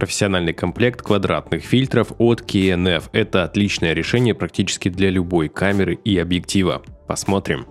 профессиональный комплект квадратных фильтров от KNF. Это отличное решение практически для любой камеры и объектива. Посмотрим.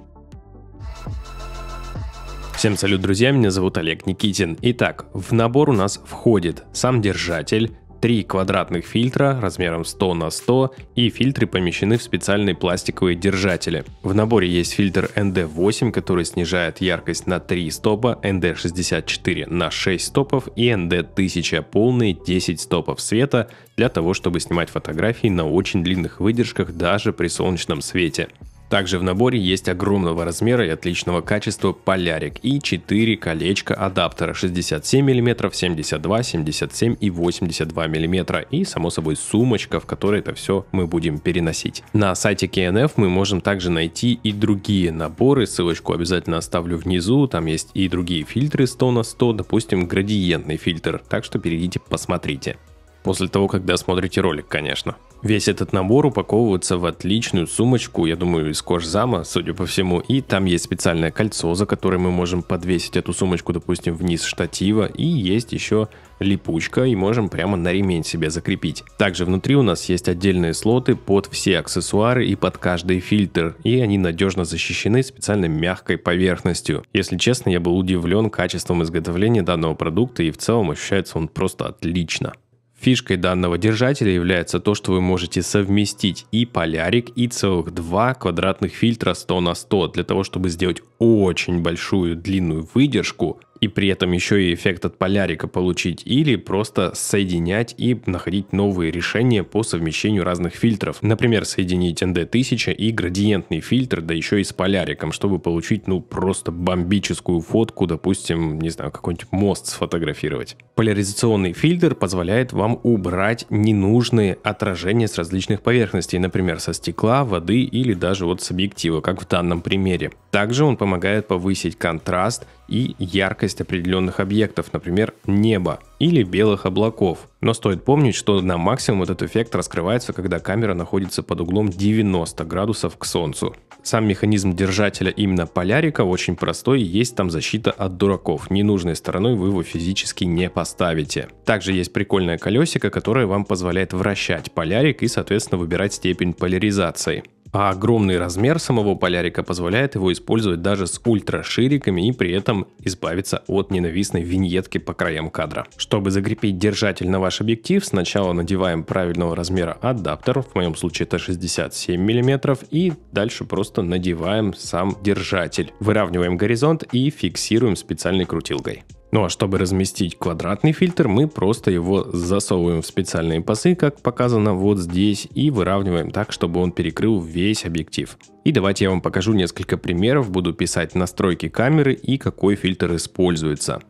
Всем салют, друзья, меня зовут Олег Никитин. Итак, в набор у нас входит сам держатель, Три квадратных фильтра размером 100 на 100 и фильтры помещены в специальные пластиковые держатели. В наборе есть фильтр ND8, который снижает яркость на 3 стопа, ND64 на 6 стопов и ND1000 полные 10 стопов света для того, чтобы снимать фотографии на очень длинных выдержках даже при солнечном свете. Также в наборе есть огромного размера и отличного качества полярик и 4 колечка адаптера 67 мм, 72, 77 и 82 мм и само собой сумочка, в которой это все мы будем переносить. На сайте KNF мы можем также найти и другие наборы, ссылочку обязательно оставлю внизу, там есть и другие фильтры 100 на 100, допустим градиентный фильтр, так что перейдите посмотрите. После того, как досмотрите ролик, конечно. Весь этот набор упаковывается в отличную сумочку, я думаю, из кожзама, судя по всему, и там есть специальное кольцо, за которое мы можем подвесить эту сумочку, допустим, вниз штатива, и есть еще липучка, и можем прямо на ремень себе закрепить. Также внутри у нас есть отдельные слоты под все аксессуары и под каждый фильтр, и они надежно защищены специальной мягкой поверхностью. Если честно, я был удивлен качеством изготовления данного продукта, и в целом ощущается он просто отлично. Фишкой данного держателя является то, что вы можете совместить и полярик, и целых два квадратных фильтра 100 на 100 для того, чтобы сделать очень большую длинную выдержку и при этом еще и эффект от полярика получить, или просто соединять и находить новые решения по совмещению разных фильтров. Например, соединить ND1000 и градиентный фильтр, да еще и с поляриком, чтобы получить, ну, просто бомбическую фотку, допустим, не знаю, какой-нибудь мост сфотографировать. Поляризационный фильтр позволяет вам убрать ненужные отражения с различных поверхностей, например, со стекла, воды или даже вот с объектива, как в данном примере. Также он помогает повысить контраст и яркость определенных объектов, например, неба или белых облаков. Но стоит помнить, что на максимум этот эффект раскрывается, когда камера находится под углом 90 градусов к Солнцу. Сам механизм держателя именно полярика очень простой, есть там защита от дураков. Ненужной стороной вы его физически не поставите. Также есть прикольное колесико, которое вам позволяет вращать полярик и, соответственно, выбирать степень поляризации. А огромный размер самого полярика позволяет его использовать даже с ультрашириками и при этом избавиться от ненавистной виньетки по краям кадра. Чтобы закрепить держатель на ваш объектив, сначала надеваем правильного размера адаптер, в моем случае это 67 мм, и дальше просто надеваем сам держатель. Выравниваем горизонт и фиксируем специальной крутилкой. Ну а чтобы разместить квадратный фильтр, мы просто его засовываем в специальные пасы, как показано вот здесь, и выравниваем так, чтобы он перекрыл весь объектив. И давайте я вам покажу несколько примеров, буду писать настройки камеры и какой фильтр используется.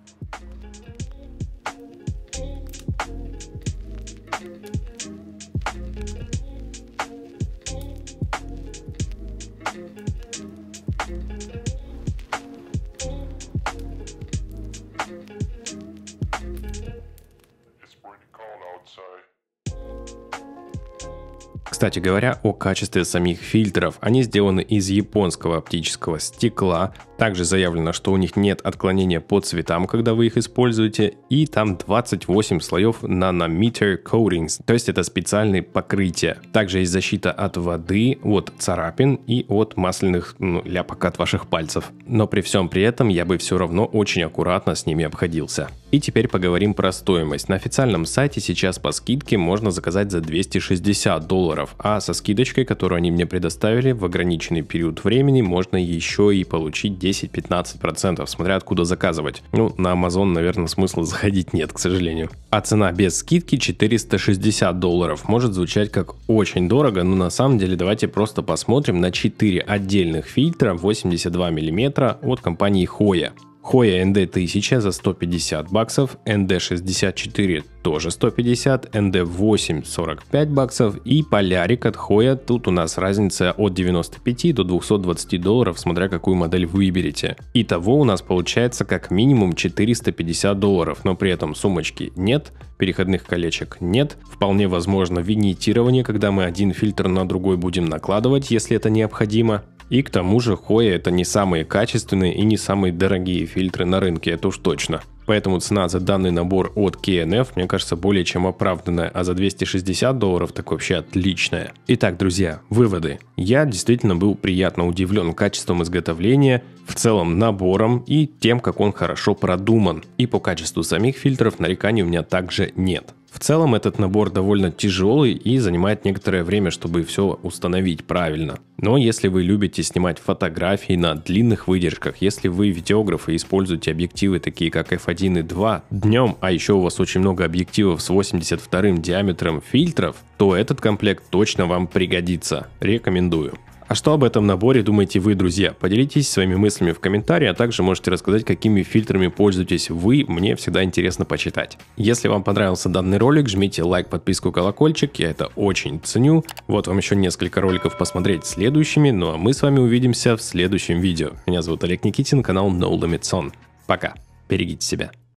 Кстати говоря, о качестве самих фильтров. Они сделаны из японского оптического стекла. Также заявлено, что у них нет отклонения по цветам, когда вы их используете. И там 28 слоев нанометр coatings, то есть это специальные покрытия. Также есть защита от воды, от царапин и от масляных ну, ляпок от ваших пальцев. Но при всем при этом я бы все равно очень аккуратно с ними обходился. И теперь поговорим про стоимость. На официальном сайте сейчас по скидке можно заказать за 260 долларов долларов, а со скидочкой, которую они мне предоставили в ограниченный период времени, можно еще и получить 10-15%, смотря откуда заказывать. Ну, на Amazon, наверное, смысла заходить нет, к сожалению. А цена без скидки 460 долларов. Может звучать как очень дорого, но на самом деле давайте просто посмотрим на 4 отдельных фильтра 82 мм от компании Hoya. Хоя ND1000 за 150 баксов, ND64 тоже 150, ND8 45 баксов и Полярик от Хоя. Тут у нас разница от 95 до 220 долларов, смотря какую модель выберете. Итого у нас получается как минимум 450 долларов, но при этом сумочки нет, переходных колечек нет. Вполне возможно винитирование, когда мы один фильтр на другой будем накладывать, если это необходимо. И к тому же Хоя это не самые качественные и не самые дорогие фильтры на рынке, это уж точно. Поэтому цена за данный набор от KNF, мне кажется, более чем оправданная, а за 260 долларов так вообще отличная. Итак, друзья, выводы. Я действительно был приятно удивлен качеством изготовления, в целом набором и тем, как он хорошо продуман. И по качеству самих фильтров нареканий у меня также нет. В целом этот набор довольно тяжелый и занимает некоторое время, чтобы все установить правильно. Но если вы любите снимать фотографии на длинных выдержках, если вы видеограф и используете объективы такие как f 12 днем, а еще у вас очень много объективов с 82 диаметром фильтров, то этот комплект точно вам пригодится. Рекомендую. А что об этом наборе думаете вы, друзья? Поделитесь своими мыслями в комментарии, а также можете рассказать, какими фильтрами пользуетесь вы, мне всегда интересно почитать. Если вам понравился данный ролик, жмите лайк, подписку, колокольчик, я это очень ценю. Вот вам еще несколько роликов посмотреть следующими, ну а мы с вами увидимся в следующем видео. Меня зовут Олег Никитин, канал No Limits On. Пока, берегите себя.